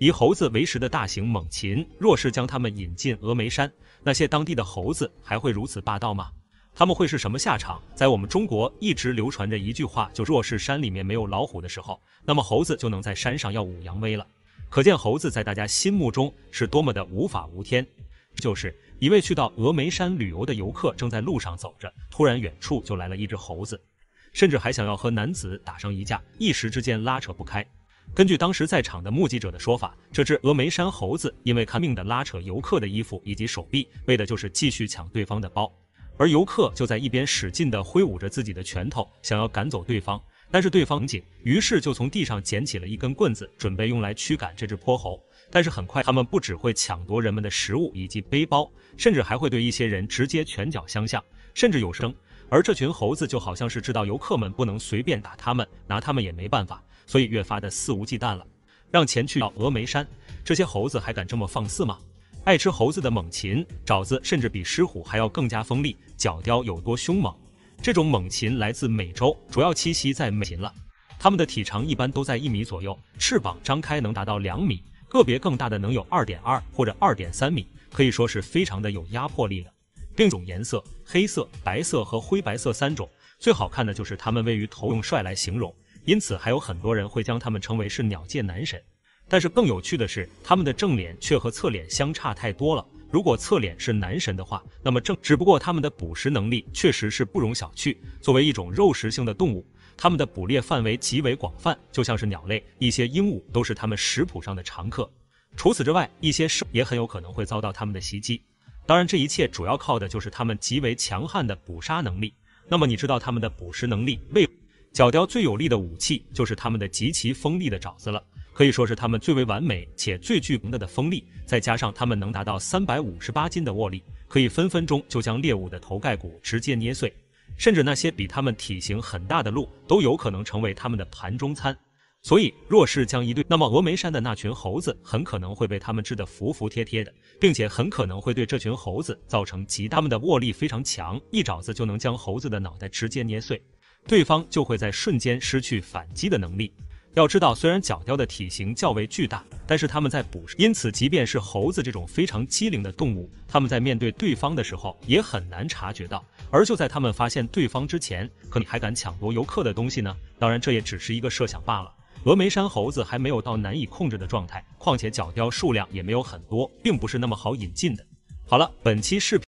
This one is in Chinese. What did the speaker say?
以猴子为食的大型猛禽，若是将它们引进峨眉山，那些当地的猴子还会如此霸道吗？他们会是什么下场？在我们中国一直流传着一句话，就若是山里面没有老虎的时候，那么猴子就能在山上耀武扬威了。可见猴子在大家心目中是多么的无法无天。就是一位去到峨眉山旅游的游客正在路上走着，突然远处就来了一只猴子，甚至还想要和男子打上一架，一时之间拉扯不开。根据当时在场的目击者的说法，这只峨眉山猴子因为看命的拉扯游客的衣服以及手臂，为的就是继续抢对方的包。而游客就在一边使劲地挥舞着自己的拳头，想要赶走对方。但是对方紧，于是就从地上捡起了一根棍子，准备用来驱赶这只泼猴。但是很快，他们不只会抢夺人们的食物以及背包，甚至还会对一些人直接拳脚相向，甚至有声。而这群猴子就好像是知道游客们不能随便打他们，拿他们也没办法。所以越发的肆无忌惮了，让前去到峨眉山，这些猴子还敢这么放肆吗？爱吃猴子的猛禽，爪子甚至比狮虎还要更加锋利。角雕有多凶猛？这种猛禽来自美洲，主要栖息在美禽了。它们的体长一般都在一米左右，翅膀张开能达到两米，个别更大的能有二点二或者二点三米，可以说是非常的有压迫力的。一种颜色黑色、白色和灰白色三种，最好看的就是它们位于头，用帅来形容。因此，还有很多人会将他们称为是鸟界男神。但是更有趣的是，他们的正脸却和侧脸相差太多了。如果侧脸是男神的话，那么正……只不过他们的捕食能力确实是不容小觑。作为一种肉食性的动物，它们的捕猎范围极为广泛，就像是鸟类，一些鹦鹉都是它们食谱上的常客。除此之外，一些生也很有可能会遭到它们的袭击。当然，这一切主要靠的就是它们极为强悍的捕杀能力。那么，你知道它们的捕食能力为？角雕最有力的武器就是它们的极其锋利的爪子了，可以说是它们最为完美且最具能的的锋利。再加上它们能达到三百五十八斤的握力，可以分分钟就将猎物的头盖骨直接捏碎，甚至那些比它们体型很大的鹿都有可能成为它们的盘中餐。所以，若是将一对，那么峨眉山的那群猴子很可能会被它们治得服服帖帖的，并且很可能会对这群猴子造成极大它们的握力非常强，一爪子就能将猴子的脑袋直接捏碎。对方就会在瞬间失去反击的能力。要知道，虽然角雕的体型较为巨大，但是它们在捕食，因此即便是猴子这种非常机灵的动物，它们在面对对方的时候也很难察觉到。而就在他们发现对方之前，可你还敢抢夺游客的东西呢？当然，这也只是一个设想罢了。峨眉山猴子还没有到难以控制的状态，况且角雕数量也没有很多，并不是那么好引进的。好了，本期视频。